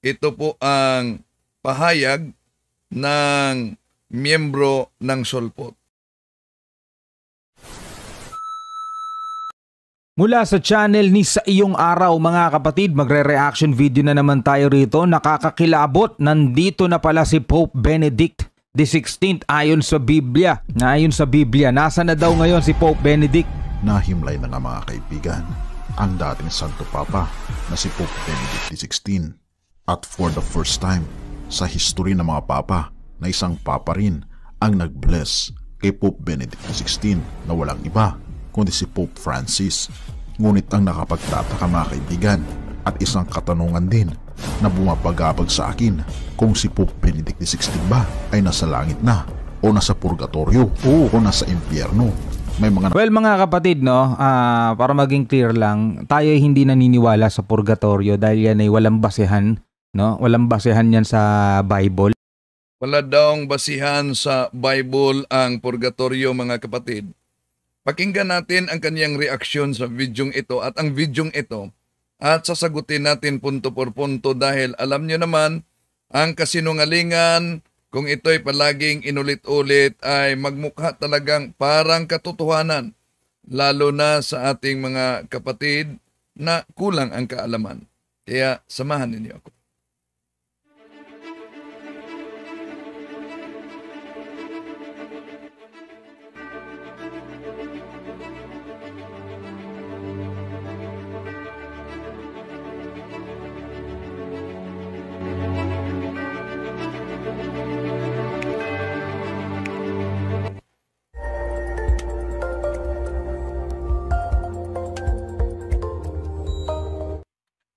Ito po ang pahayag ng miyembro ng Solpot. Mula sa channel ni Sa Iyong Araw mga kapatid, magre-reaction video na naman tayo rito. Nakakakilabot, nandito na pala si Pope Benedict XVI ayon sa Biblia. Na ayon sa Biblia, nasa na daw ngayon si Pope Benedict? Nahimlay na nga mga kaibigan, ang dating Santo Papa na si Pope Benedict XVI at for the first time sa history ng mga papa na isang papa rin ang nag-bless kay Pope Benedict XVI na walang iba kundi si Pope Francis. Ngunit ang nakapagtataka mga kaibigan at isang katanungan din na bumabagabag sa akin kung si Pope Benedict XVI ba ay nasa langit na o nasa purgatorio o, o nasa impyerno may mga Well mga kapatid no, uh, para maging clear lang, tayo hindi naniniwala sa purgatorio dahil yan ay walang basehan No? Walang basehan yan sa Bible. Wala daong basihan sa Bible ang purgatorio mga kapatid. Pakinggan natin ang kaniyang reaksyon sa videong ito at ang videong ito at sasagutin natin punto por punto dahil alam nyo naman ang kasinungalingan kung ito'y palaging inulit-ulit ay magmukha talagang parang katotohanan lalo na sa ating mga kapatid na kulang ang kaalaman. Kaya samahan ninyo ako.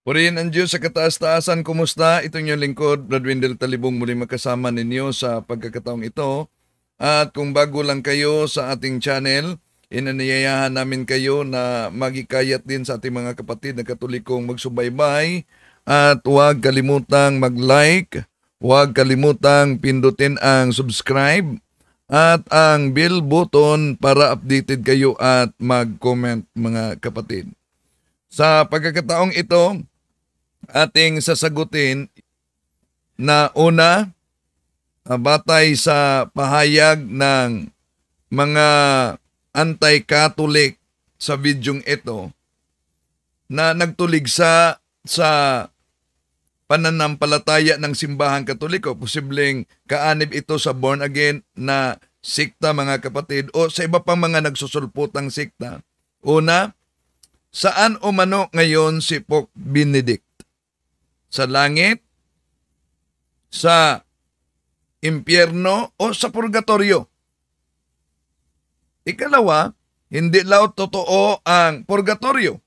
Purihin ang Diyos sa kataas-taasan. Kumusta? Ito yung lingkod, Brad Wendell Talibong muli magkasama ninyo sa pagkakataong ito. At kung bago lang kayo sa ating channel, inaniyayahan namin kayo na magikayat din sa ating mga kapatid na katolikong magsubaybay. At huwag kalimutang mag-like, huwag kalimutang pindutin ang subscribe at ang bell button para updated kayo at mag-comment mga kapatid. Sa pagkakataong ito, ating sasagutin na una, ah, batay sa pahayag ng mga anti-Catholic sa bidyong ito na nagtuligsa sa pananampalataya ng simbahang katoliko. Posibleng kaanib ito sa born again na sikta mga kapatid o sa iba pang mga nagsusulputang sikta. Una, saan umano ngayon si Pope Benedict? sa langit, sa impyerno o sa purgatorio. Ikalawa, hindi lao totoo ang purgatorio.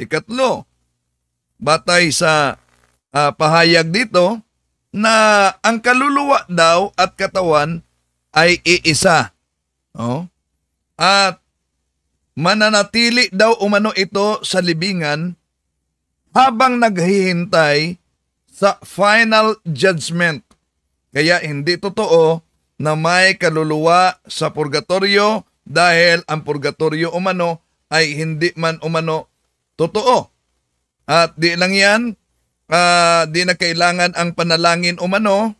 Ikatlo, batay sa uh, pahayag dito na ang kaluluwa daw at katawan ay iisa. Oh? At mananatili daw umano ito sa libingan habang naghihintay sa final judgment. Kaya hindi totoo na may kaluluwa sa purgatorio dahil ang purgatorio umano ay hindi man umano totoo. At di lang yan, uh, di na kailangan ang panalangin umano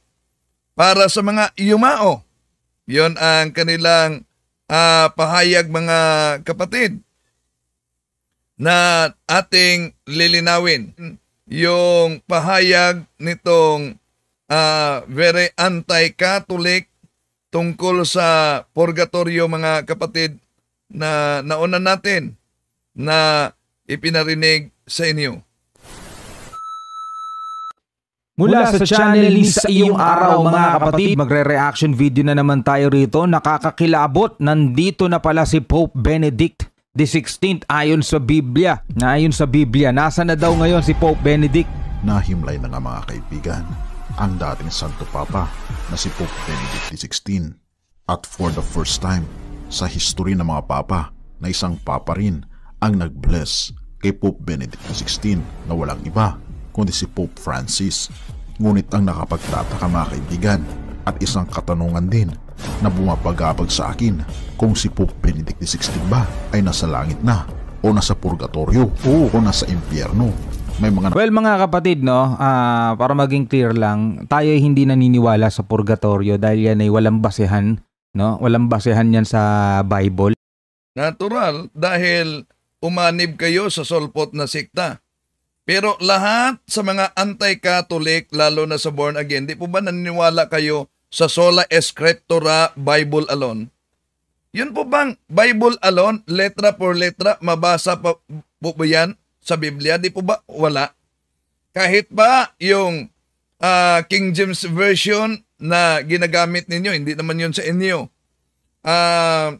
para sa mga yumao. Yon ang kanilang uh, pahayag mga kapatid na ating lilinawin yung pahayag nitong uh, very anti-Catholic tungkol sa purgatorio mga kapatid na nauna natin na ipinarinig sa inyo. Mula sa channel ni sa iyong araw mga kapatid, magre-reaction video na naman tayo rito. Nakakakilabot, nandito na pala si Pope Benedict the 16th ayon sa Biblia. Na ayon sa Biblia, nasa na daw ngayon si Pope Benedict? Nahimlay na nga mga kaibigan ang dating Santo Papa na si Pope Benedict XVI at for the first time sa history ng mga papa na isang papa rin ang nag-bless kay Pope Benedict XVI na walang iba kundi si Pope Francis. Ngunit ang nakapagtataka mga kaibigan at isang katanungan din na bumapagapag sa akin kung si Pope Benedict XVI ba ay nasa langit na o nasa purgatorio o, o nasa impyerno. May mga Well mga kapatid no, uh, para maging clear lang, tayo ay hindi naniniwala sa purgatorio dahil yan ay walang basehan, no? Walang basehan yan sa Bible. Natural dahil umanib kayo sa solpot na sikta. Pero lahat sa mga anti-Catholic, lalo na sa born again, di po ba naniniwala kayo sa sola escritura Bible alone. Yun po bang Bible alone, letra por letra, mabasa pa po ba yan sa Biblia? Di po ba? Wala. Kahit pa yung uh, King James Version na ginagamit ninyo, hindi naman yun sa inyo. Uh,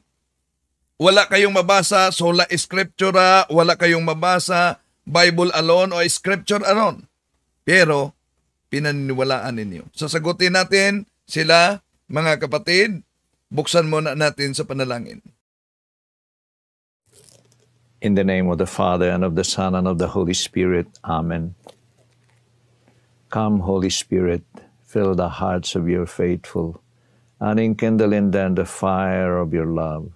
wala kayong mabasa, sola scriptura, wala kayong mabasa, Bible alone o scripture alone. Pero, pinaniniwalaan ninyo. Sasagutin natin sila, mga kapatid, buksan muna natin sa panalangin. In the name of the Father, and of the Son, and of the Holy Spirit. Amen. Come, Holy Spirit, fill the hearts of your faithful, and enkindle in them the fire of your love.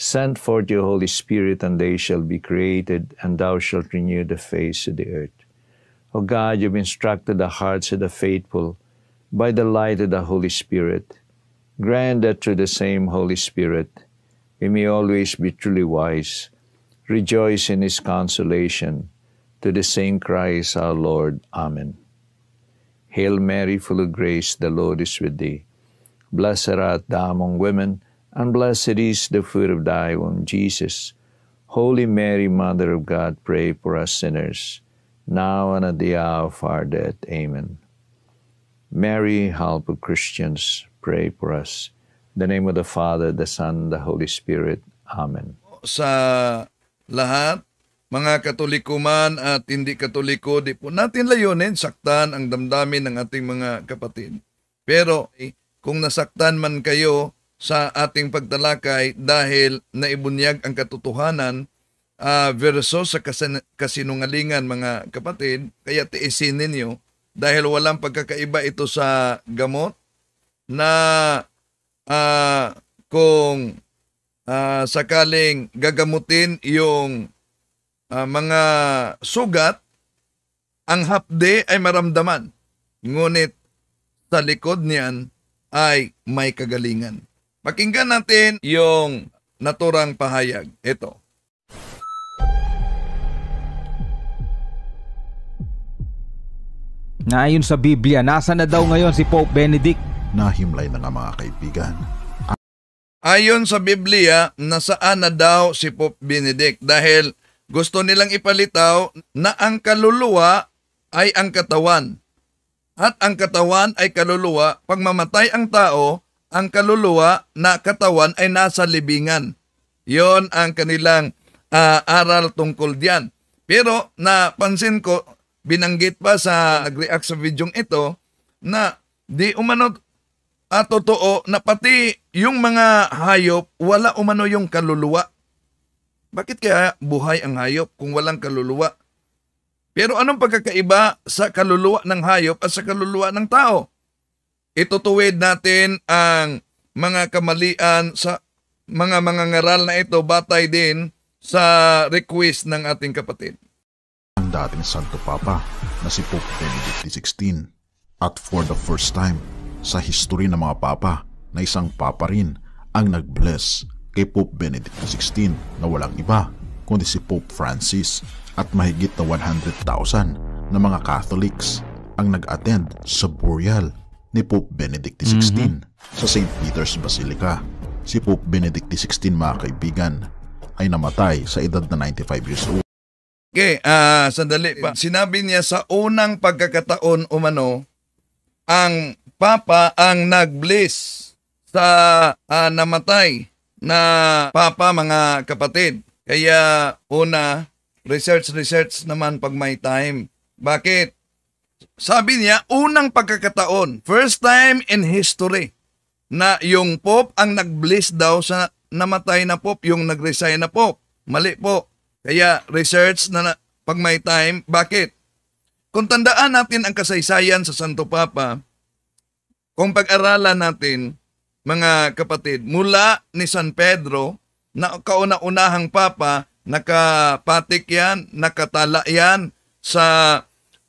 Send forth your Holy Spirit, and they shall be created, and thou shalt renew the face of the earth. O God, you've instructed the hearts of the faithful by the light of the Holy Spirit, grant that through the same Holy Spirit we may always be truly wise, rejoice in his consolation, to the same Christ our Lord. Amen. Hail Mary, full of grace, the Lord is with thee. Blessed art thou among women, and blessed is the fruit of thy womb, Jesus. Holy Mary, Mother of God, pray for us sinners, now and at the hour of our death. Amen. Mary, help of Christians, pray for us. In the name of the Father, the Son, the Holy Spirit. Amen. Sa lahat, mga katoliko man at hindi katoliko, di po natin layunin, saktan ang damdamin ng ating mga kapatid. Pero eh, kung nasaktan man kayo sa ating pagtalakay dahil naibunyag ang katotohanan uh, ah, versus sa kasin- kasinungalingan mga kapatid, kaya tiisin ninyo dahil walang pagkakaiba ito sa gamot na uh, kung uh, sakaling gagamutin yung uh, mga sugat, ang hapde ay maramdaman. Ngunit sa likod niyan ay may kagalingan. Pakinggan natin yung naturang pahayag. Ito. na ayon sa Biblia, nasa na daw ngayon si Pope Benedict? Nahimlay na nga mga kaibigan. Ayon sa Biblia, nasaan na daw si Pope Benedict dahil gusto nilang ipalitaw na ang kaluluwa ay ang katawan. At ang katawan ay kaluluwa. Pag mamatay ang tao, ang kaluluwa na katawan ay nasa libingan. Yon ang kanilang uh, aral tungkol diyan. Pero napansin ko Binanggit pa sa nag-react sa video ito na di umano at ah, totoo na pati yung mga hayop wala umano yung kaluluwa. Bakit kaya buhay ang hayop kung walang kaluluwa? Pero anong pagkakaiba sa kaluluwa ng hayop at sa kaluluwa ng tao? Itutuwid natin ang mga kamalian sa mga mga ngaral na ito batay din sa request ng ating kapatid ng dating Santo Papa na si Pope Benedict XVI. At for the first time sa history ng mga papa na isang papa rin ang nag-bless kay Pope Benedict XVI na walang iba kundi si Pope Francis at mahigit na 100,000 na mga Catholics ang nag-attend sa burial ni Pope Benedict XVI mm-hmm. sa St. Peter's Basilica. Si Pope Benedict XVI mga kaibigan ay namatay sa edad na 95 years old. Okay, ah, sandali pa. Sinabi niya sa unang pagkakataon umano, ang Papa ang nag-bless sa ah, namatay na Papa mga kapatid. Kaya una, research research naman pag may time. Bakit? Sabi niya, unang pagkakataon, first time in history na yung Pope ang nag-bless daw sa namatay na Pope, yung nag-resign na Pope. Mali po. Kaya research na, na pag may time, bakit? Kung tandaan natin ang kasaysayan sa Santo Papa, kung pag-aralan natin, mga kapatid, mula ni San Pedro, na kauna-unahang Papa, nakapatik yan, nakatala yan sa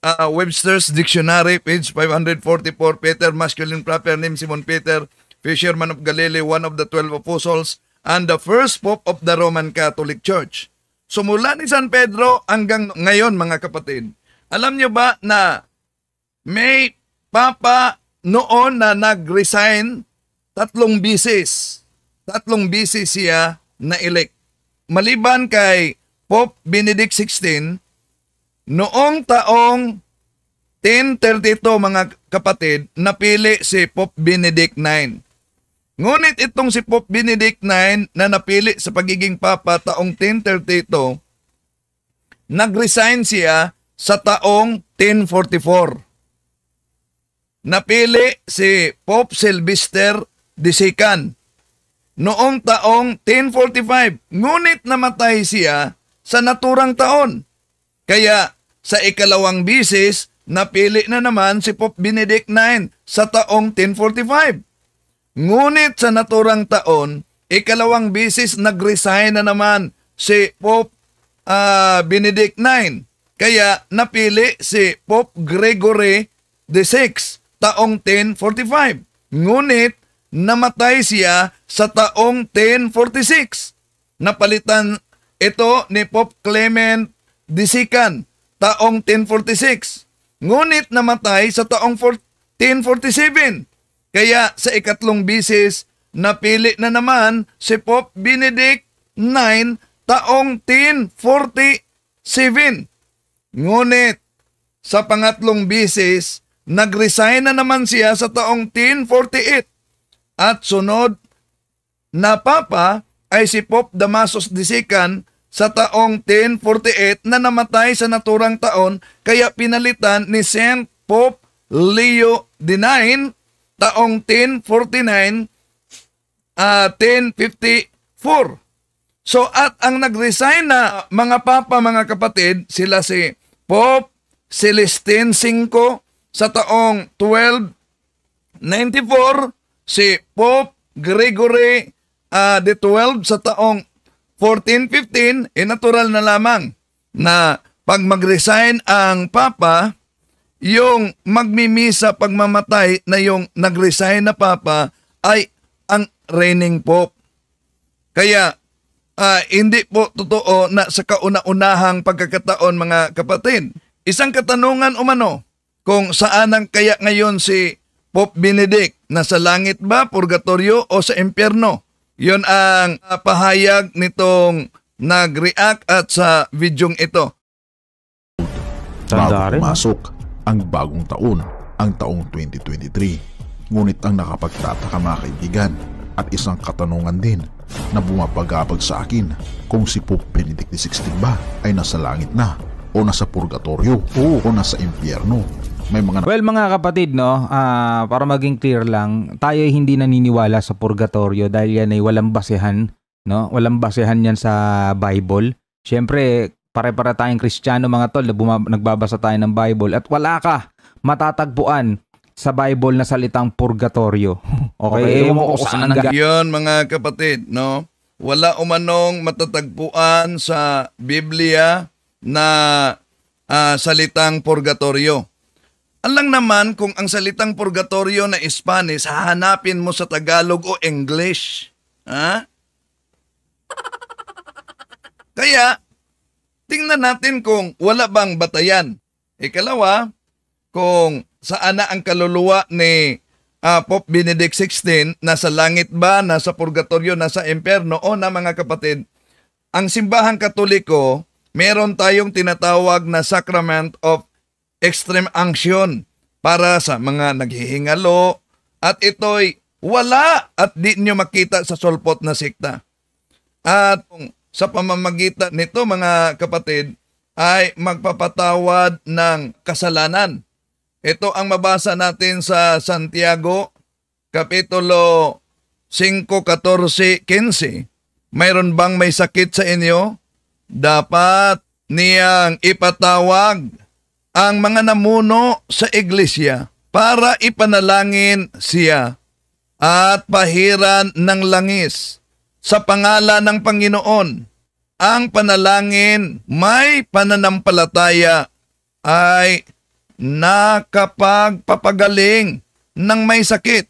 uh, Webster's Dictionary, page 544, Peter, masculine proper name, Simon Peter, fisherman of Galilee, one of the twelve apostles, and the first pope of the Roman Catholic Church. Sumula ni San Pedro hanggang ngayon mga kapatid. Alam niyo ba na may papa noon na nag-resign tatlong bisis. Tatlong bisis siya na-elect. Maliban kay Pope Benedict XVI, noong taong 1032 mga kapatid, napili si Pope Benedict IX. Ngunit itong si Pope Benedict IX na napili sa pagiging Papa taong 1032, nagresign siya sa taong 1044. Napili si Pope Sylvester II noong taong 1045, ngunit namatay siya sa naturang taon. Kaya sa ikalawang bisis, napili na naman si Pope Benedict IX sa taong 1045. Ngunit sa naturang taon, ikalawang bisis nag-resign na naman si Pope uh, Benedict IX. Kaya napili si Pope Gregory VI taong 1045. Ngunit namatay siya sa taong 1046. Napalitan ito ni Pope Clement Disikan taong 1046. Ngunit namatay sa taong 1047. Kaya sa ikatlong bisis, napili na naman si Pope Benedict 9 taong 1047. Ngunit sa pangatlong bisis, nagresign na naman siya sa taong 1048. At sunod na papa ay si Pope Damasus Disikan sa taong 1048 na namatay sa naturang taon kaya pinalitan ni Saint Pope Leo IX taong 1049 uh, 1054. So at ang nagresign na mga papa, mga kapatid, sila si Pope Celestine V sa taong 1294, si Pope Gregory uh, the 12 sa taong 1415, eh natural na lamang na pag mag ang papa, yung magmimisa pagmamatay na yung nagresign na papa ay ang reigning pope. Kaya uh, hindi po totoo na sa kauna-unahang pagkakataon mga kapatid. Isang katanungan umano kung saan ang kaya ngayon si Pope Benedict, nasa langit ba, purgatorio o sa impyerno? Yun ang uh, pahayag nitong nag-react at sa videong ito. Tanda rin. Masok ang bagong taon, ang taong 2023. Ngunit ang nakapagtataka mga kaibigan at isang katanungan din na bumapagabag sa akin kung si Pope Benedict XVI ba ay nasa langit na o nasa purgatorio o, o nasa impyerno may mga Well mga kapatid no, uh, para maging clear lang, tayo ay hindi naniniwala sa purgatorio dahil yan ay walang basehan, no? Walang basehan yan sa Bible. Syempre, pare pare tayong kristyano mga tol, bumab- nagbabasa tayo ng Bible at wala ka matatagpuan sa Bible na salitang purgatorio. okay, okay ewan ko saan ang... Yun mga kapatid, no? Wala umanong matatagpuan sa Biblia na uh, salitang purgatorio. Alang naman kung ang salitang purgatorio na Spanish, hahanapin mo sa Tagalog o English. Ha? Kaya, Tingnan natin kung wala bang batayan. Ikalawa, kung saan na ang kaluluwa ni uh, Pope Benedict XVI, nasa langit ba, nasa purgatorio, nasa imperno o na mga kapatid, ang simbahang katoliko, meron tayong tinatawag na sacrament of extreme unction para sa mga naghihingalo at ito'y wala at di nyo makita sa solpot na sikta. At kung sa pamamagitan nito mga kapatid ay magpapatawad ng kasalanan. Ito ang mabasa natin sa Santiago Kapitulo 5.14.15 Mayroon bang may sakit sa inyo? Dapat niyang ipatawag ang mga namuno sa iglesia para ipanalangin siya at pahiran ng langis sa pangalan ng Panginoon. Ang panalangin may pananampalataya ay nakapagpapagaling ng may sakit.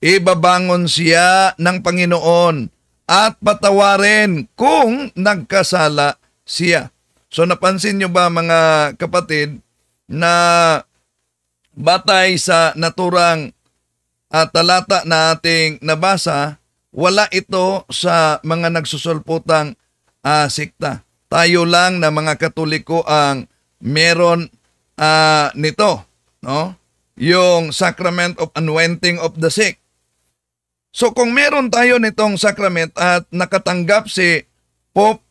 Ibabangon siya ng Panginoon at patawarin kung nagkasala siya. So napansin nyo ba mga kapatid na batay sa naturang at talata na ating nabasa, wala ito sa mga nagsusulputang uh, sikta. Tayo lang na mga Katoliko ang meron uh, nito, no? Yung sacrament of anointing of the sick. So kung meron tayo nitong sacrament at nakatanggap si Pope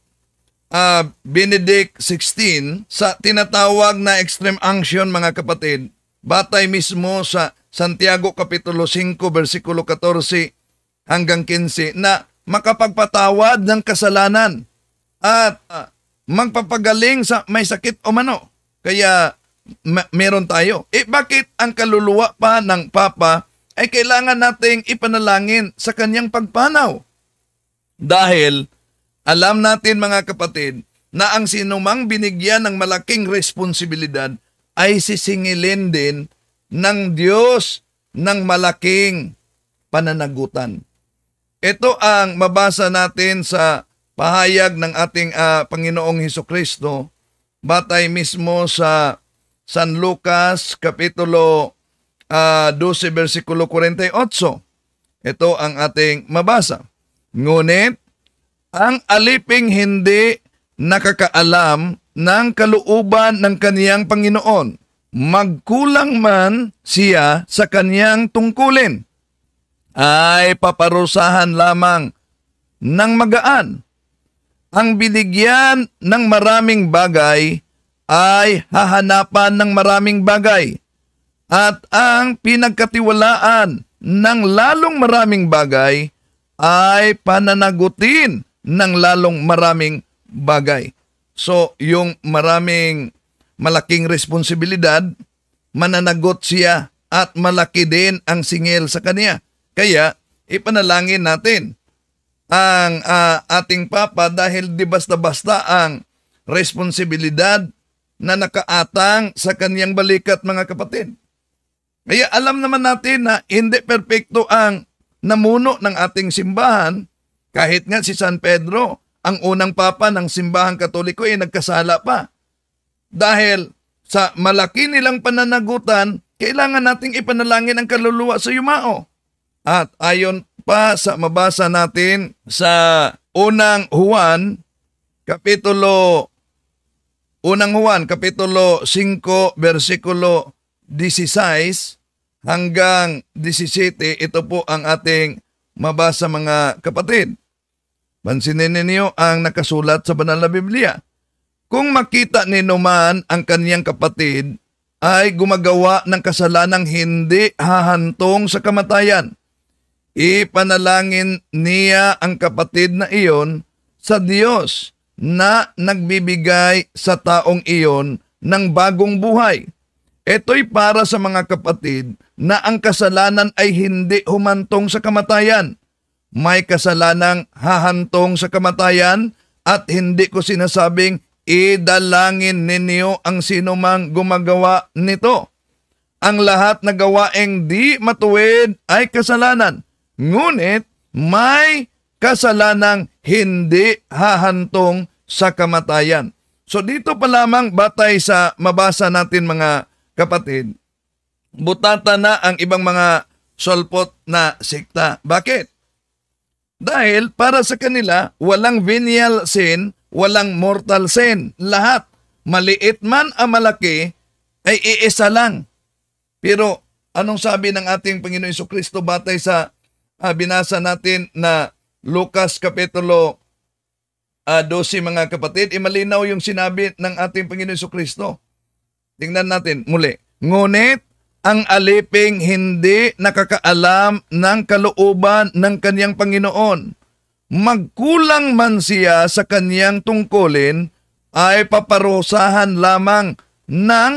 uh, Benedict XVI sa tinatawag na extreme unction mga kapatid, batay mismo sa Santiago Kapitulo 5 versikulo 14 hanggang 15 na makapagpatawad ng kasalanan at uh, magpapagaling sa may sakit o mano. Kaya meron tayo. Eh bakit ang kaluluwa pa ng Papa ay kailangan nating ipanalangin sa kanyang pagpanaw? Dahil alam natin mga kapatid na ang sinumang binigyan ng malaking responsibilidad ay sisingilin din ng Diyos ng malaking pananagutan. Ito ang mabasa natin sa pahayag ng ating uh, Panginoong Heso Kristo batay mismo sa San Lucas Kapitulo uh, ah, 12 versikulo 48. Ito ang ating mabasa. Ngunit ang aliping hindi nakakaalam ng kaluuban ng kaniyang Panginoon. Magkulang man siya sa kaniyang tungkulin ay paparusahan lamang ng magaan. Ang binigyan ng maraming bagay ay hahanapan ng maraming bagay at ang pinagkatiwalaan ng lalong maraming bagay ay pananagutin ng lalong maraming bagay. So, yung maraming malaking responsibilidad, mananagot siya at malaki din ang singil sa kanya. Kaya ipanalangin natin ang uh, ating Papa dahil di basta-basta ang responsibilidad na nakaatang sa kaniyang balikat mga kapatid. Kaya alam naman natin na hindi perpekto ang namuno ng ating simbahan kahit nga si San Pedro ang unang papa ng simbahang katoliko ay eh, nagkasala pa. Dahil sa malaki nilang pananagutan, kailangan nating ipanalangin ang kaluluwa sa yumao. At ayon pa sa mabasa natin sa unang Juan, kapitulo unang Juan, kapitulo 5, bersikulo 16 hanggang 17, ito po ang ating mabasa mga kapatid. Pansinin ninyo ang nakasulat sa Banal na Biblia. Kung makita ni man ang kaniyang kapatid ay gumagawa ng kasalanang hindi hahantong sa kamatayan, Ipanalangin niya ang kapatid na iyon sa Diyos na nagbibigay sa taong iyon ng bagong buhay. Ito'y para sa mga kapatid na ang kasalanan ay hindi humantong sa kamatayan. May kasalanang hahantong sa kamatayan at hindi ko sinasabing idalangin ninyo ang sinumang gumagawa nito. Ang lahat na gawaing di matuwid ay kasalanan Ngunit may kasalanang hindi hahantong sa kamatayan. So dito pa lamang batay sa mabasa natin mga kapatid, butata na ang ibang mga solpot na sikta. Bakit? Dahil para sa kanila, walang venial sin, walang mortal sin. Lahat, maliit man ang malaki, ay iisa lang. Pero anong sabi ng ating Panginoon Kristo batay sa uh, binasa natin na Lucas Kapitulo uh, ah, 12 mga kapatid, imalinaw eh, yung sinabi ng ating Panginoon Kristo. Tingnan natin muli. Ngunit ang aliping hindi nakakaalam ng kalooban ng kaniyang Panginoon. Magkulang man siya sa kaniyang tungkulin ay paparusahan lamang ng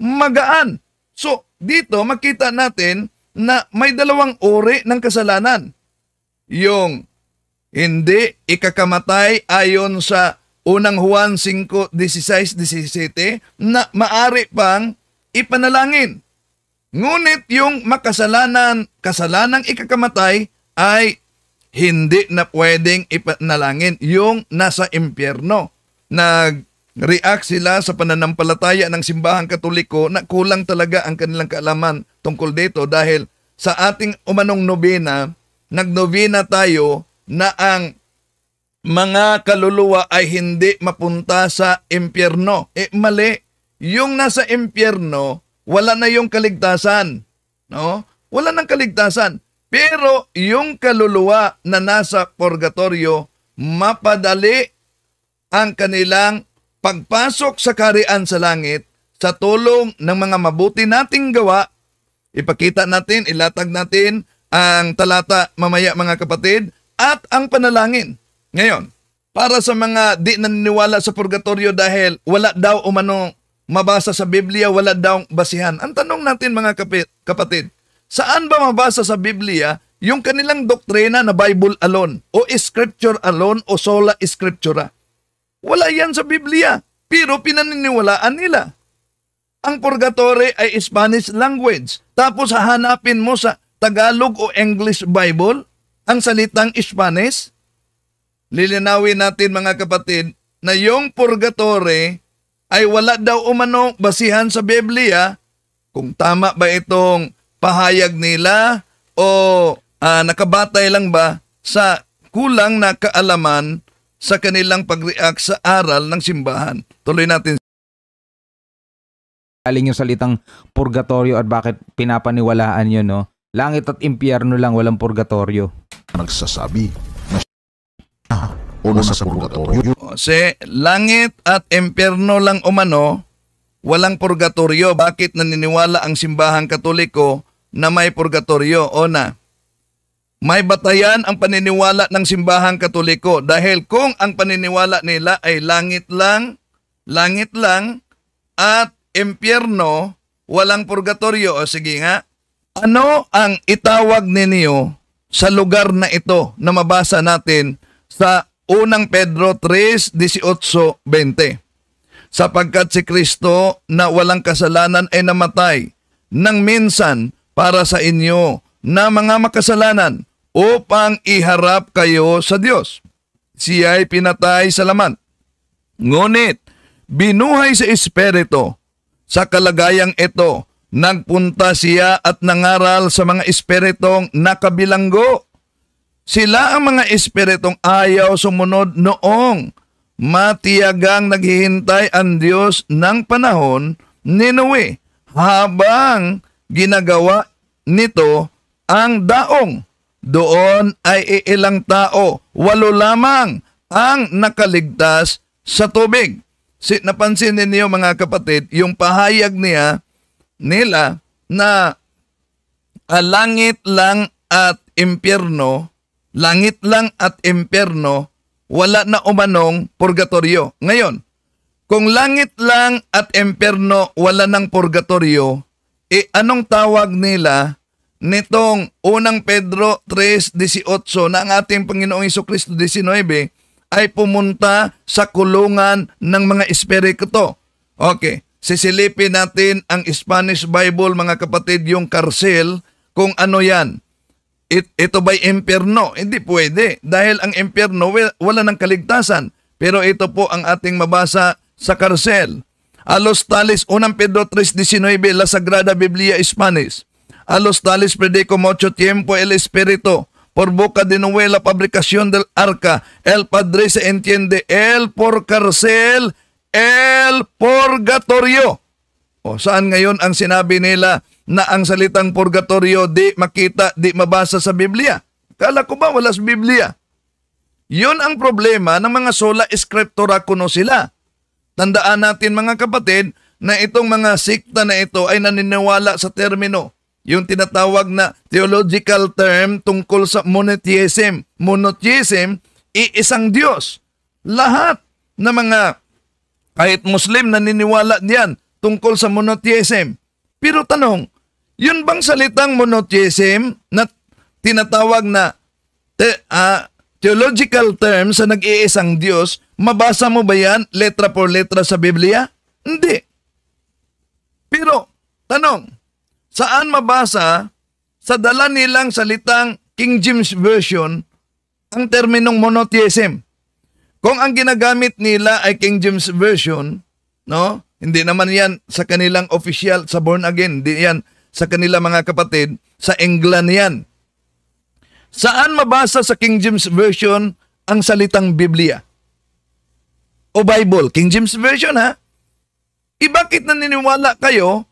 magaan. So, dito makita natin na may dalawang uri ng kasalanan. Yung hindi ikakamatay ayon sa unang Juan 5:16-17 na maari pang ipanalangin. Ngunit yung makasalanan, kasalanang ikakamatay ay hindi na pwedeng ipanalangin yung nasa impyerno. Nag React sila sa pananampalataya ng simbahang katoliko na kulang talaga ang kanilang kaalaman tungkol dito dahil sa ating umanong nobena, nagnovena tayo na ang mga kaluluwa ay hindi mapunta sa impyerno. Eh mali, yung nasa impyerno, wala na yung kaligtasan. No? Wala nang kaligtasan. Pero yung kaluluwa na nasa purgatorio, mapadali ang kanilang Pagpasok sa karian sa langit, sa tulong ng mga mabuti nating gawa, ipakita natin, ilatag natin ang talata mamaya mga kapatid at ang panalangin. Ngayon, para sa mga di naniniwala sa purgatorio dahil wala daw umano mabasa sa Biblia, wala daw basihan. Ang tanong natin mga kapit, kapatid, saan ba mabasa sa Biblia yung kanilang doktrina na Bible alone o Scripture alone o sola Scriptura? Wala yan sa Biblia, pero pinaniniwalaan nila. Ang purgatory ay Spanish language, tapos hahanapin mo sa Tagalog o English Bible ang salitang Spanish. Lilinawin natin mga kapatid na yung purgatory ay wala daw umano basihan sa Biblia kung tama ba itong pahayag nila o uh, ah, nakabatay lang ba sa kulang na kaalaman sa kanilang pag-react sa aral ng simbahan. Tuloy natin. Aling yung salitang purgatorio at bakit pinapaniwalaan yun, no? Langit at impyerno lang, walang purgatorio. Nagsasabi na siya o nasa purgatorio. Kasi langit at impyerno lang umano, walang purgatorio. Bakit naniniwala ang simbahang katoliko na may purgatorio? O na? May batayan ang paniniwala ng simbahang katoliko dahil kung ang paniniwala nila ay langit lang, langit lang, at impyerno, walang purgatorio. O sige nga, ano ang itawag ninyo sa lugar na ito na mabasa natin sa unang Pedro 3, 20? Sapagkat si Kristo na walang kasalanan ay namatay nang minsan para sa inyo na mga makasalanan upang iharap kayo sa Diyos. Siya ay pinatay sa laman. Ngunit, binuhay sa Espiritu. Sa kalagayang ito, nagpunta siya at nangaral sa mga Espiritong nakabilanggo. Sila ang mga Espiritong ayaw sumunod noong matiyagang naghihintay ang Diyos ng panahon ni Noe habang ginagawa nito ang daong doon ay ilang tao, walo lamang ang nakaligtas sa tubig. Si, napansin ninyo mga kapatid, yung pahayag niya nila na langit lang at impyerno, langit lang at impyerno, wala na umanong purgatorio. Ngayon, kung langit lang at emperno wala ng purgatorio, e anong tawag nila nitong unang Pedro 3.18 na ang ating Panginoong Kristo 19 ay pumunta sa kulungan ng mga espirito. Okay, sisilipin natin ang Spanish Bible mga kapatid yung karsel kung ano yan. It, ito ba'y impyerno? Hindi pwede dahil ang impyerno wala ng kaligtasan. Pero ito po ang ating mabasa sa karsel. Alos Talis, 1 Pedro 3.19, La Sagrada Biblia Spanish a los tales predico mucho tiempo el Espíritu, por boca de Noé la fabricación del arca, el Padre se entiende, el por cárcel, el purgatorio. O saan ngayon ang sinabi nila na ang salitang purgatorio di makita, di mabasa sa Biblia? Kala ko ba wala sa Biblia? Yun ang problema ng mga sola scriptura kuno sila. Tandaan natin mga kapatid na itong mga sikta na ito ay naniniwala sa termino yung tinatawag na theological term tungkol sa monotheism. Monotheism, iisang Diyos. Lahat na mga kahit Muslim naniniwala niyan tungkol sa monotheism. Pero tanong, yun bang salitang monotheism na tinatawag na te, uh, theological term sa nag-iisang Diyos, mabasa mo ba yan letra por letra sa Biblia? Hindi. Pero, tanong, Saan mabasa sa dala nilang salitang King James Version ang terminong monotheism? Kung ang ginagamit nila ay King James Version, no? Hindi naman 'yan sa kanilang official sa born again, hindi 'yan sa kanila mga kapatid sa England 'yan. Saan mabasa sa King James Version ang salitang Biblia? O Bible, King James Version ha? Ibakit eh, e, naniniwala kayo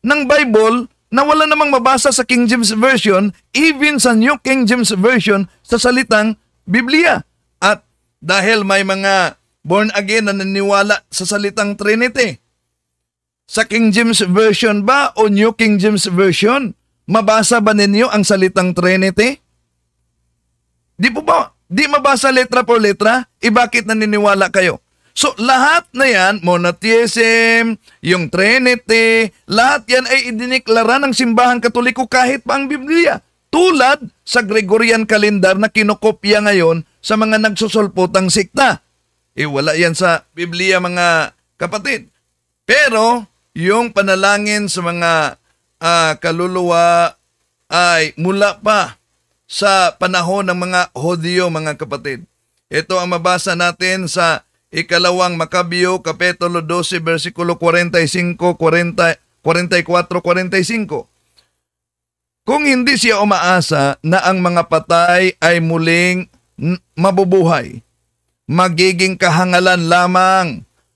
ng Bible na wala namang mabasa sa King James Version, even sa New King James Version, sa salitang Biblia. At dahil may mga born again na naniwala sa salitang Trinity, sa King James Version ba o New King James Version, mabasa ba ninyo ang salitang Trinity? Di po ba? Di mabasa letra por letra? E bakit naniniwala kayo? So lahat na yan, monatism, yung Trinity, lahat yan ay idiniklara ng simbahang katoliko kahit pa ang Biblia. Tulad sa Gregorian calendar na kinokopya ngayon sa mga nagsusulpotang sikta. Eh wala yan sa Biblia mga kapatid. Pero yung panalangin sa mga uh, kaluluwa ay mula pa sa panahon ng mga Hodyo mga kapatid. Ito ang mabasa natin sa Ikalawang Makabiyo, Kapitulo 12, versikulo 45, 40, 44, 45. Kung hindi siya umaasa na ang mga patay ay muling mabubuhay, magiging kahangalan lamang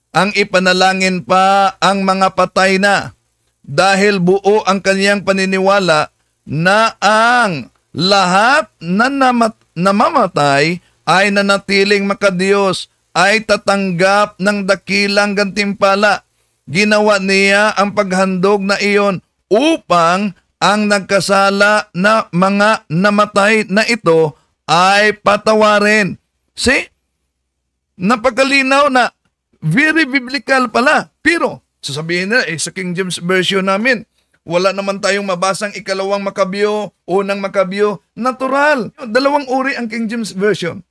ang ipanalangin pa ang mga patay na dahil buo ang kaniyang paniniwala na ang lahat na namat- namamatay ay nanatiling makadiyos ay tatanggap ng dakilang gantimpala. Ginawa niya ang paghandog na iyon upang ang nagkasala na mga namatay na ito ay patawarin. See? Napakalinaw na very biblical pala. Pero sasabihin nila, eh, sa King James Version namin, wala naman tayong mabasang ikalawang makabyo, unang makabyo, natural. Dalawang uri ang King James Version.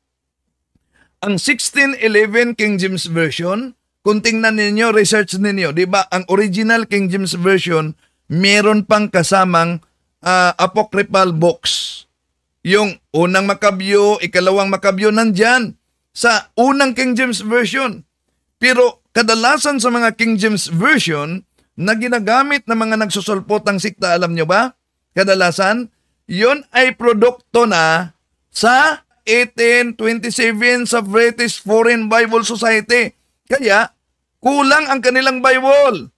Ang 1611 King James Version, kung tingnan ninyo, research ninyo, di ba, ang original King James Version, meron pang kasamang uh, apocryphal books. Yung unang makabyo, ikalawang makabyo, nandyan sa unang King James Version. Pero kadalasan sa mga King James Version na ginagamit ng mga nagsusulpot ng sikta, alam nyo ba? Kadalasan, yon ay produkto na sa 1827 sa British Foreign Bible Society. Kaya, kulang ang kanilang Bible.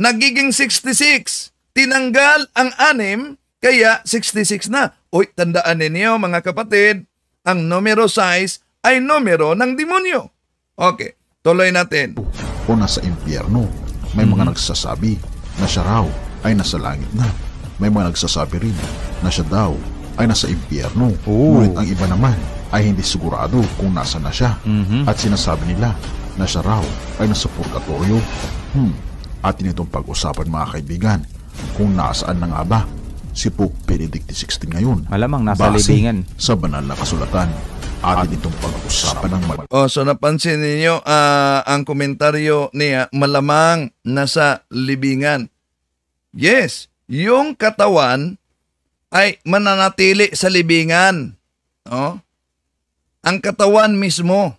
Nagiging 66. Tinanggal ang anim, kaya 66 na. Uy, tandaan ninyo mga kapatid, ang numero size ay numero ng demonyo. Okay, tuloy natin. O nasa impyerno, may mga hmm nagsasabi na siya raw ay nasa langit na. May mga nagsasabi rin na siya daw ay nasa impyerno. Oh. Ngunit ang iba naman ay hindi sigurado kung nasa na siya. Mm-hmm. At sinasabi nila na siya raw ay nasa purgatorio. Hmm. Atin itong pag-usapan mga kaibigan kung nasaan na nga ba si Pope Benedict XVI ngayon. Malamang nasa base libingan. sa banal na kasulatan. At itong pag-usapan ng malamang. Oh, so napansin ninyo uh, ang komentaryo niya, malamang nasa libingan. Yes, yung katawan ay mananatili sa libingan. No? Ang katawan mismo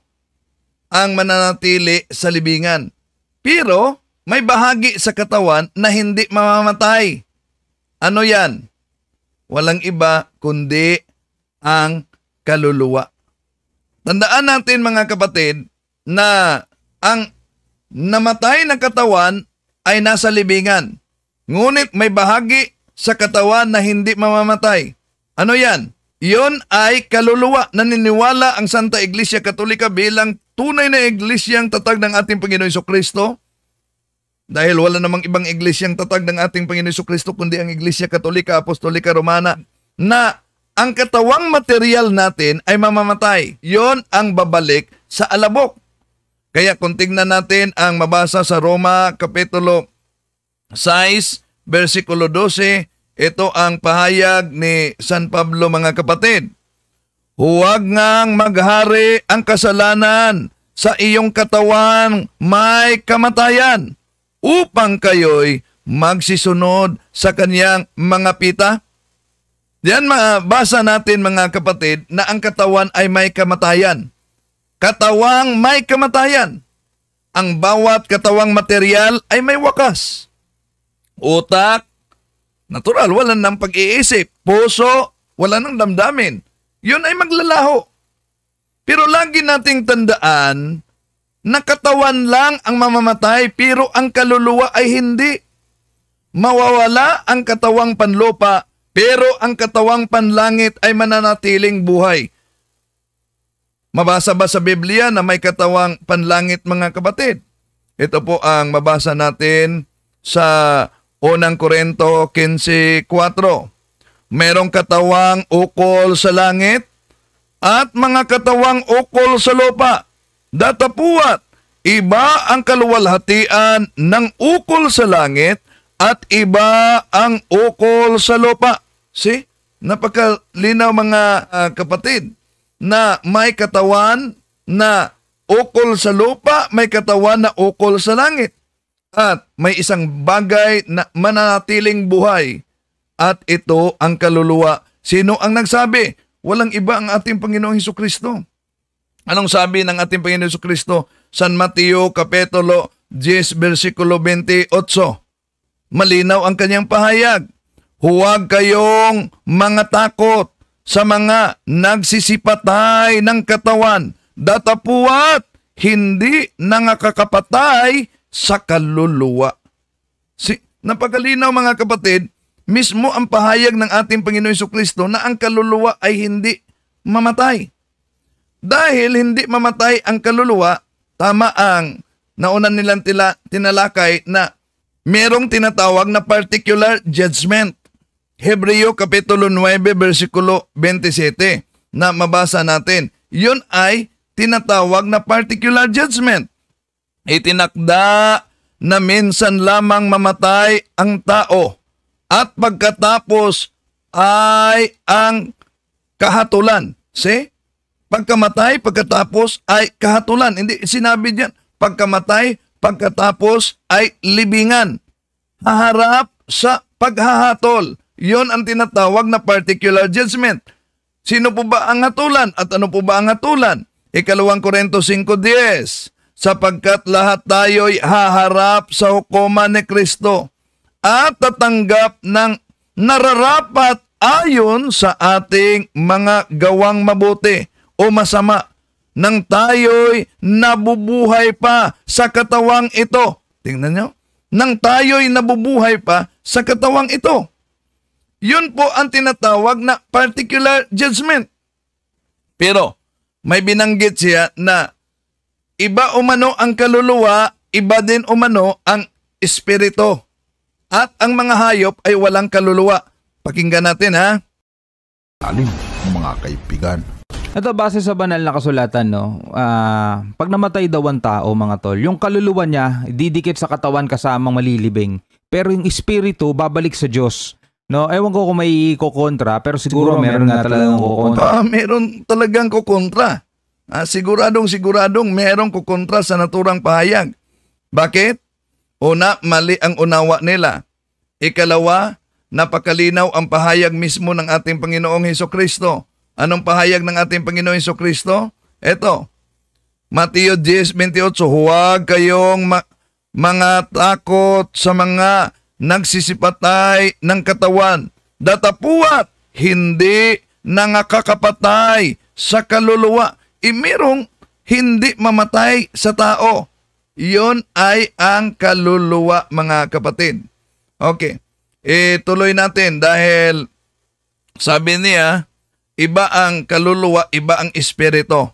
ang mananatili sa libingan. Pero may bahagi sa katawan na hindi mamamatay. Ano yan? Walang iba kundi ang kaluluwa. Tandaan natin mga kapatid na ang namatay na katawan ay nasa libingan. Ngunit may bahagi sa katawan na hindi mamamatay. Ano yan? Iyon ay kaluluwa na niniwala ang Santa Iglesia Katolika bilang tunay na iglesyang tatag ng ating Panginoon Kristo. Dahil wala namang ibang iglesyang tatag ng ating Panginoon Kristo kundi ang Iglesia Katolika Apostolika Romana na ang katawang material natin ay mamamatay. Yon ang babalik sa alabok. Kaya kung tingnan natin ang mabasa sa Roma Kapitulo 6, versikulo 12, ito ang pahayag ni San Pablo mga kapatid. Huwag ngang maghari ang kasalanan sa iyong katawan may kamatayan upang kayo'y magsisunod sa kaniyang mga pita. Diyan mabasa natin mga kapatid na ang katawan ay may kamatayan. Katawang may kamatayan. Ang bawat katawang material ay may wakas. Utak, Natural, wala nang pag-iisip. Puso, wala nang damdamin. Yun ay maglalaho. Pero lagi nating tandaan na katawan lang ang mamamatay pero ang kaluluwa ay hindi. Mawawala ang katawang panlupa pero ang katawang panlangit ay mananatiling buhay. Mabasa ba sa Biblia na may katawang panlangit mga kabatid? Ito po ang mabasa natin sa Unang Korento 15.4 Merong katawang ukol sa langit at mga katawang ukol sa lupa. Datapuat, iba ang kaluwalhatian ng ukol sa langit at iba ang ukol sa lupa. See? Napakalinaw mga uh, kapatid na may katawan na ukol sa lupa, may katawan na ukol sa langit at may isang bagay na manatiling buhay at ito ang kaluluwa. Sino ang nagsabi? Walang iba ang ating Panginoong Heso Kristo. Anong sabi ng ating Panginoong Heso Kristo? San Mateo Kapitulo 10 versikulo 28. Malinaw ang kanyang pahayag. Huwag kayong mga takot sa mga nagsisipatay ng katawan, datapuat hindi nangakakapatay sa kaluluwa. Si, napakalinaw mga kapatid, mismo ang pahayag ng ating Panginoon Kristo na ang kaluluwa ay hindi mamatay. Dahil hindi mamatay ang kaluluwa, tama ang nauna nilang tila, tinalakay na merong tinatawag na particular judgment. Hebreo Kapitulo 9 versikulo 27 na mabasa natin. Yun ay tinatawag na particular judgment. Itinakda na minsan lamang mamatay ang tao at pagkatapos ay ang kahatulan. See? Pagkamatay, pagkatapos ay kahatulan. Hindi sinabi diyan, pagkamatay, pagkatapos ay libingan. Haharap sa paghahatol. Yon ang tinatawag na particular judgment. Sino po ba ang hatulan at ano po ba ang hatulan? Ikalawang Korento 5.10 sapagkat lahat tayo'y haharap sa hukuman ni Kristo at tatanggap ng nararapat ayon sa ating mga gawang mabuti o masama nang tayo'y nabubuhay pa sa katawang ito. Tingnan nyo. Nang tayo'y nabubuhay pa sa katawang ito. Yun po ang tinatawag na particular judgment. Pero may binanggit siya na Iba umano ang kaluluwa, iba din umano ang espirito. At ang mga hayop ay walang kaluluwa. Pakinggan natin ha. Alin, mga kaibigan. Ito base sa banal na kasulatan no. Uh, pag namatay daw ang tao mga tol, yung kaluluwa niya didikit sa katawan kasamang malilibing. Pero yung espiritu babalik sa Diyos. No, ewan ko kung may kokontra pero siguro, siguro meron, meron nga talagang kokontra. Ah, meron talagang kokontra. Ah, siguradong siguradong merong kukontra sa naturang pahayag. Bakit? Una, mali ang unawa nila. Ikalawa, napakalinaw ang pahayag mismo ng ating Panginoong Heso Kristo. Anong pahayag ng ating Panginoong Heso Kristo? Ito, Mateo 10.28, Huwag kayong ma- mga takot sa mga nagsisipatay ng katawan. Datapuat, hindi nangakakapatay sa kaluluwa e merong hindi mamatay sa tao. Iyon ay ang kaluluwa mga kapatid. Okay. E natin dahil sabi niya, iba ang kaluluwa, iba ang espirito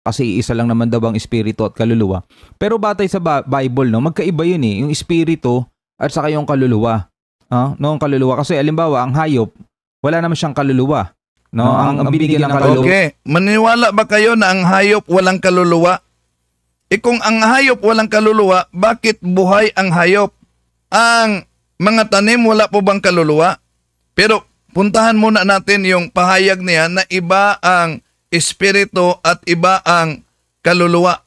kasi isa lang naman daw ang espiritu at kaluluwa. Pero batay sa Bible, no, magkaiba yun eh, yung espiritu at saka yung kaluluwa. Ah, no, yung kaluluwa kasi alimbawa ang hayop, wala naman siyang kaluluwa. No, ang, ang binigyan ng kaluluwa. Okay. Maniwala ba kayo na ang hayop walang kaluluwa? E kung ang hayop walang kaluluwa, bakit buhay ang hayop? Ang mga tanim wala po bang kaluluwa? Pero puntahan muna natin yung pahayag niya na iba ang espiritu at iba ang kaluluwa.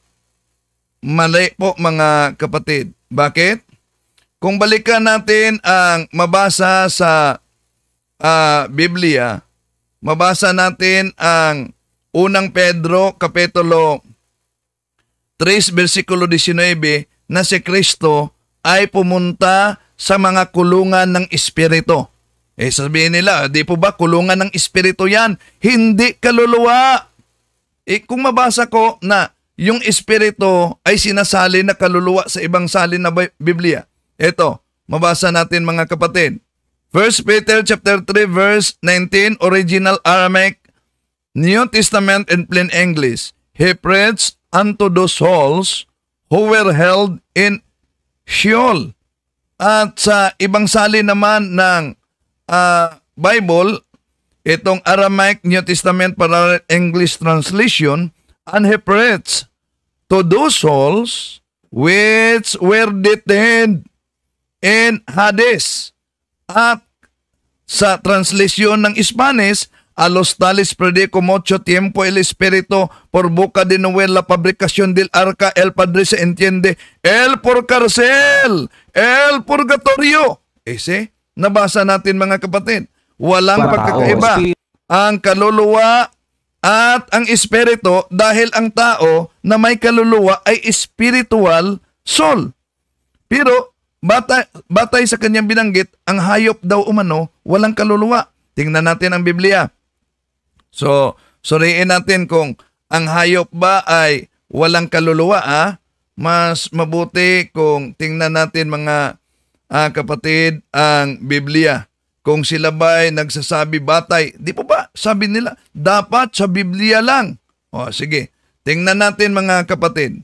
Mali po mga kapatid. Bakit? Kung balikan natin ang mabasa sa uh, Biblia, mabasa natin ang unang Pedro Kapitulo 3 versikulo 19 na si Kristo ay pumunta sa mga kulungan ng Espiritu. Eh sabihin nila, di po ba kulungan ng Espiritu yan? Hindi kaluluwa. Eh kung mabasa ko na yung Espiritu ay sinasali na kaluluwa sa ibang salin na Biblia. Ito, mabasa natin mga kapatid. 1 Peter chapter 3 verse 19 original Aramaic New Testament in plain English He preached unto those souls who were held in Sheol at sa ibang sali naman ng uh, Bible itong Aramaic New Testament para English translation and he preached to those souls which were detained in Hades at sa translasyon ng Spanish, a los tales predico mucho tiempo el espíritu por boca de Noel la fabricación del arca el padre se entiende el por carcel el purgatorio ese nabasa natin mga kapatid walang Para, pagkakaiba ang kaluluwa at ang espiritu dahil ang tao na may kaluluwa ay spiritual soul pero Bata, batay sa kanyang binanggit, ang hayop daw umano, walang kaluluwa. Tingnan natin ang Biblia. So, suriin natin kung ang hayop ba ay walang kaluluwa. Ah? Mas mabuti kung tingnan natin mga ah, kapatid ang Biblia. Kung sila ba ay nagsasabi batay, di po ba sabi nila, dapat sa Biblia lang. O sige, tingnan natin mga kapatid.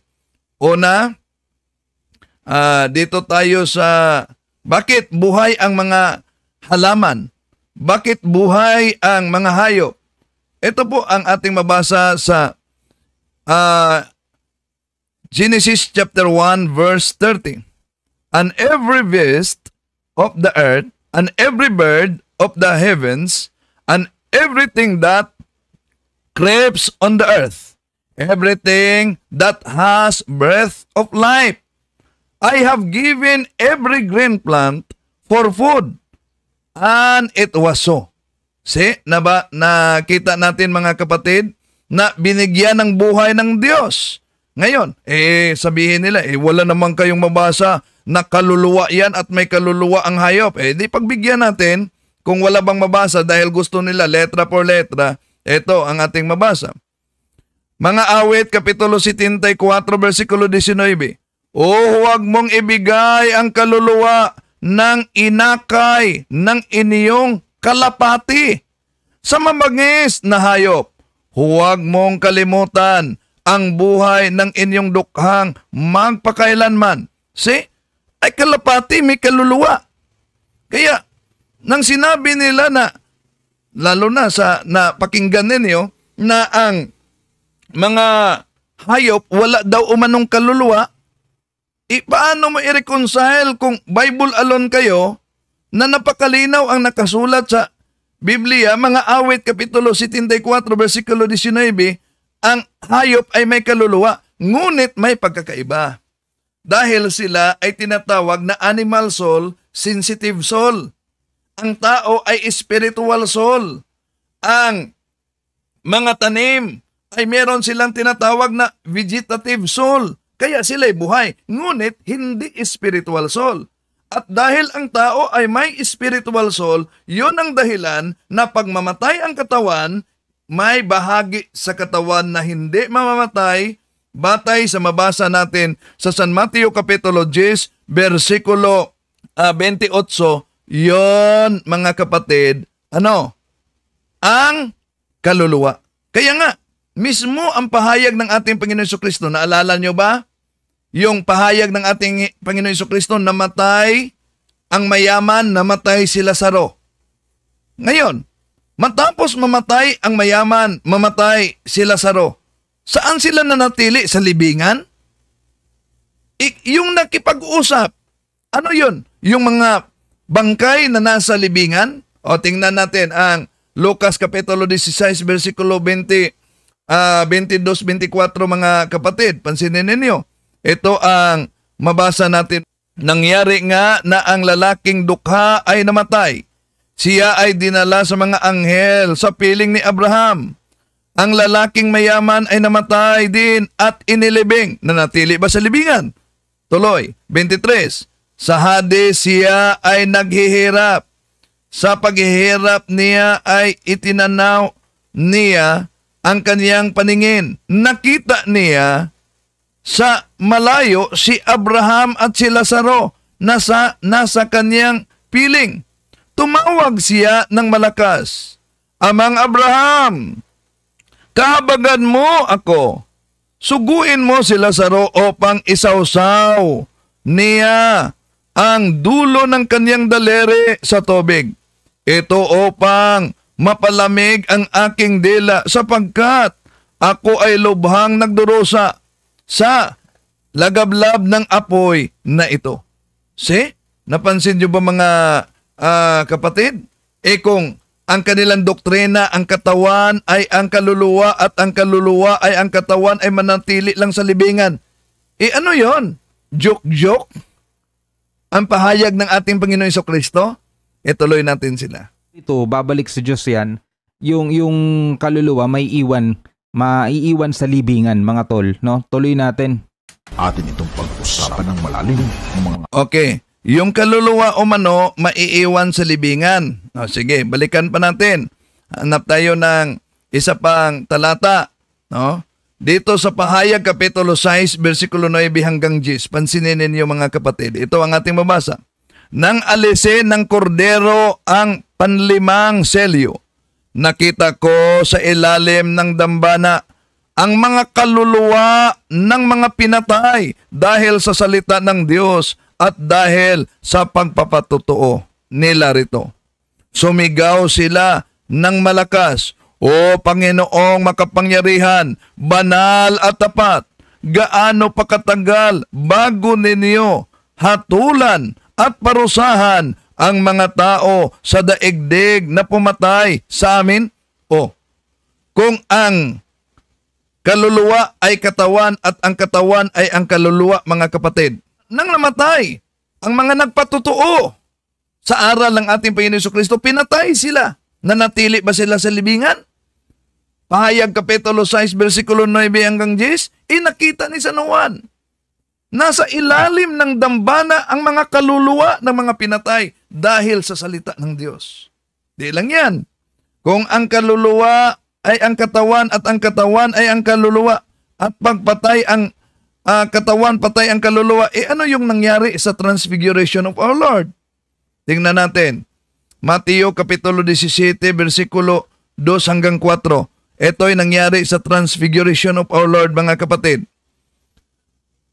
Una, Uh, dito tayo sa bakit buhay ang mga halaman? Bakit buhay ang mga hayop? Ito po ang ating mabasa sa uh, Genesis chapter 1 verse 30. And every beast of the earth, and every bird of the heavens, and everything that creeps on the earth, everything that has breath of life I have given every green plant for food. And it was so. See, naba, nakita natin mga kapatid na binigyan ng buhay ng Diyos. Ngayon, eh sabihin nila, eh wala naman kayong mabasa na kaluluwa yan at may kaluluwa ang hayop. Eh di pagbigyan natin kung wala bang mabasa dahil gusto nila letra por letra, ito ang ating mabasa. Mga awit, Kapitulo 74, versikulo 19. O huwag mong ibigay ang kaluluwa ng inakay ng iniyong kalapati. Sa mamangis na hayop, huwag mong kalimutan ang buhay ng inyong dukhang magpakailanman. See? Ay kalapati, may kaluluwa. Kaya, nang sinabi nila na, lalo na sa napakinggan ninyo, na ang mga hayop wala daw umanong kaluluwa, I, paano mo i-reconcile kung Bible alone kayo na napakalinaw ang nakasulat sa Biblia, mga awit, Kapitulo 74, versikulo 19, ang hayop ay may kaluluwa, ngunit may pagkakaiba. Dahil sila ay tinatawag na animal soul, sensitive soul. Ang tao ay spiritual soul. Ang mga tanim ay meron silang tinatawag na vegetative soul kaya sila'y buhay, ngunit hindi spiritual soul. At dahil ang tao ay may spiritual soul, yun ang dahilan na pagmamatay ang katawan, may bahagi sa katawan na hindi mamamatay, batay sa mabasa natin sa San Mateo Kapitulo 10, versikulo uh, ah, 28, yun mga kapatid, ano? Ang kaluluwa. Kaya nga, mismo ang pahayag ng ating Panginoon Kristo, naalala nyo ba? yung pahayag ng ating Panginoon Kristo namatay ang mayaman, namatay si Lazaro. Ngayon, matapos mamatay ang mayaman, mamatay si Lazaro. Saan sila nanatili sa libingan? I- yung nakipag-usap, ano yun? Yung mga bangkay na nasa libingan? O tingnan natin ang Lucas Kapitulo 16, versikulo 20, uh, 22-24 mga kapatid. Pansinin ninyo. Ito ang mabasa natin. Nangyari nga na ang lalaking dukha ay namatay. Siya ay dinala sa mga anghel sa piling ni Abraham. Ang lalaking mayaman ay namatay din at inilibing. Nanatili ba sa libingan? Tuloy, 23. Sa Hades siya ay naghihirap. Sa paghihirap niya ay itinanaw niya ang kaniyang paningin. Nakita niya sa malayo si Abraham at si Lazaro na sa, nasa kaniyang piling. Tumawag siya ng malakas, Amang Abraham, kahabagan mo ako. Suguin mo si Lazaro upang isawsaw niya ang dulo ng kaniyang dalere sa tubig. Ito upang mapalamig ang aking dila sapagkat ako ay lubhang nagdurusa sa lagablab ng apoy na ito. See? Napansin nyo ba mga uh, kapatid? E kung ang kanilang doktrina, ang katawan ay ang kaluluwa at ang kaluluwa ay ang katawan ay manantili lang sa libingan. E ano yon? Joke-joke? Ang pahayag ng ating Panginoon Iso Kristo? E eh, tuloy natin sila. Ito, babalik sa Diyos yan. Yung, yung kaluluwa may iwan maiiwan sa libingan mga tol, no? Tuloy natin. Atin itong pag-usapan ng malalim mga Okay, yung kaluluwa o mano maiiwan sa libingan. O, ah, sige, balikan pa natin. Hanap tayo ng isa pang talata, no? Dito sa Pahayag Kapitulo 6, bersikulo 9 hanggang 10, pansinin ninyo mga kapatid, ito ang ating mabasa. Nang alisin ng kordero ang panlimang selyo Nakita ko sa ilalim ng dambana ang mga kaluluwa ng mga pinatay dahil sa salita ng Diyos at dahil sa pagpapatotoo nila rito. Sumigaw sila ng malakas, O Panginoong makapangyarihan, banal at tapat, gaano pa katagal bago ninyo hatulan at parusahan ang mga tao sa daigdig na pumatay sa amin? O, kung ang kaluluwa ay katawan at ang katawan ay ang kaluluwa mga kapatid, nang namatay, ang mga nagpatutuo sa aral ng ating Panginoon Kristo, pinatay sila. Nanatili ba sila sa libingan? Pahayag Kapitulo 6, versikulo 9 hanggang 10, inakita ni San Juan Nasa ilalim ng dambana ang mga kaluluwa ng mga pinatay dahil sa salita ng Diyos. Di lang yan. Kung ang kaluluwa ay ang katawan at ang katawan ay ang kaluluwa at pagpatay ang uh, katawan, patay ang kaluluwa, eh ano yung nangyari sa transfiguration of our Lord? Tingnan natin. Mateo Kapitulo 17, versikulo 2 hanggang 4. Ito ay nangyari sa transfiguration of our Lord, mga kapatid.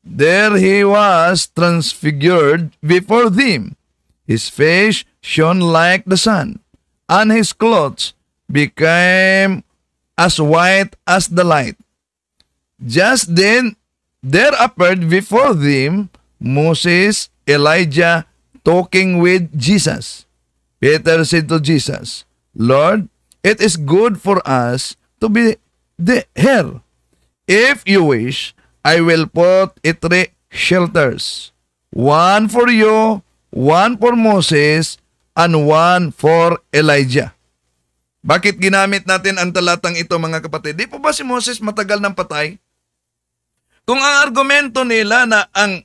There he was transfigured before them. His face shone like the sun, and his clothes became as white as the light. Just then there appeared before them Moses, Elijah, talking with Jesus. Peter said to Jesus, Lord, it is good for us to be here. If you wish, I will put three shelters. One for you, one for Moses, and one for Elijah. Bakit ginamit natin ang talatang ito mga kapatid? Di po ba si Moses matagal ng patay? Kung ang argumento nila na ang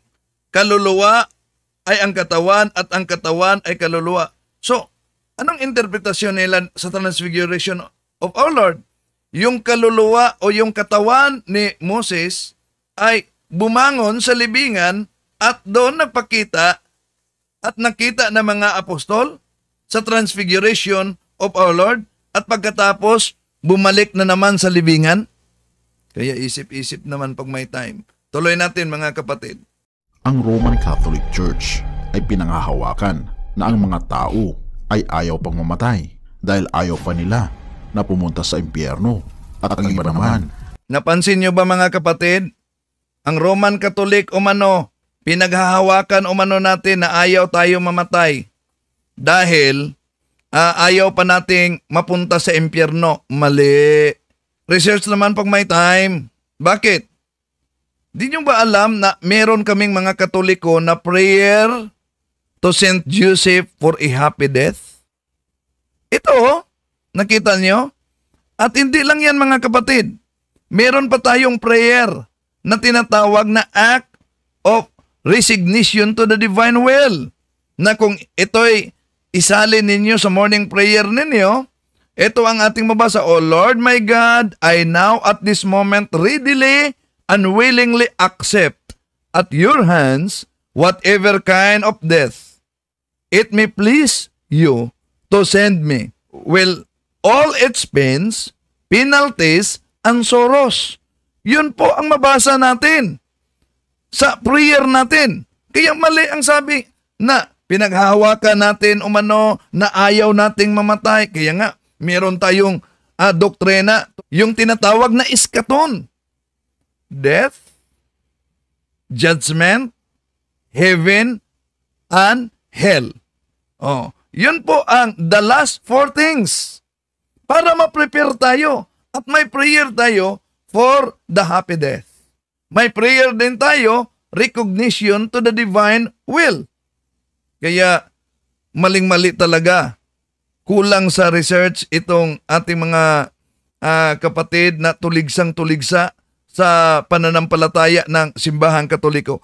kaluluwa ay ang katawan at ang katawan ay kaluluwa. So, anong interpretasyon nila sa transfiguration of our Lord? Yung kaluluwa o yung katawan ni Moses ay bumangon sa libingan at doon nagpakita at nakita ng mga apostol sa transfiguration of our Lord at pagkatapos bumalik na naman sa libingan? Kaya isip-isip naman pag may time. Tuloy natin mga kapatid. Ang Roman Catholic Church ay pinangahawakan na ang mga tao ay ayaw pang mamatay dahil ayaw pa nila na pumunta sa impyerno at ang iba naman. Napansin nyo ba mga kapatid? ang Roman Catholic mano, pinaghahawakan o umano natin na ayaw tayo mamatay dahil uh, ayaw pa nating mapunta sa impyerno. Mali. Research naman pag may time. Bakit? Di nyo ba alam na meron kaming mga katoliko na prayer to St. Joseph for a happy death? Ito, nakita nyo? At hindi lang yan mga kapatid. Meron pa tayong prayer na tinatawag na act of resignation to the divine will. Na kung ito'y isali ninyo sa morning prayer ninyo, ito ang ating mabasa, O Lord my God, I now at this moment readily and willingly accept at your hands whatever kind of death it may please you to send me. Well, all its pains, penalties, and sorrows yun po ang mabasa natin sa prayer natin. Kaya mali ang sabi na pinaghahawakan natin umano na ayaw nating mamatay. Kaya nga, meron tayong uh, ah, doktrina, yung tinatawag na iskaton. Death, judgment, heaven, and hell. Oh, yun po ang the last four things. Para ma-prepare tayo at may prayer tayo for the happy death. May prayer din tayo, recognition to the divine will. Kaya maling-mali talaga. Kulang sa research itong ating mga uh, kapatid na tuligsang-tuligsa sa pananampalataya ng simbahang katoliko.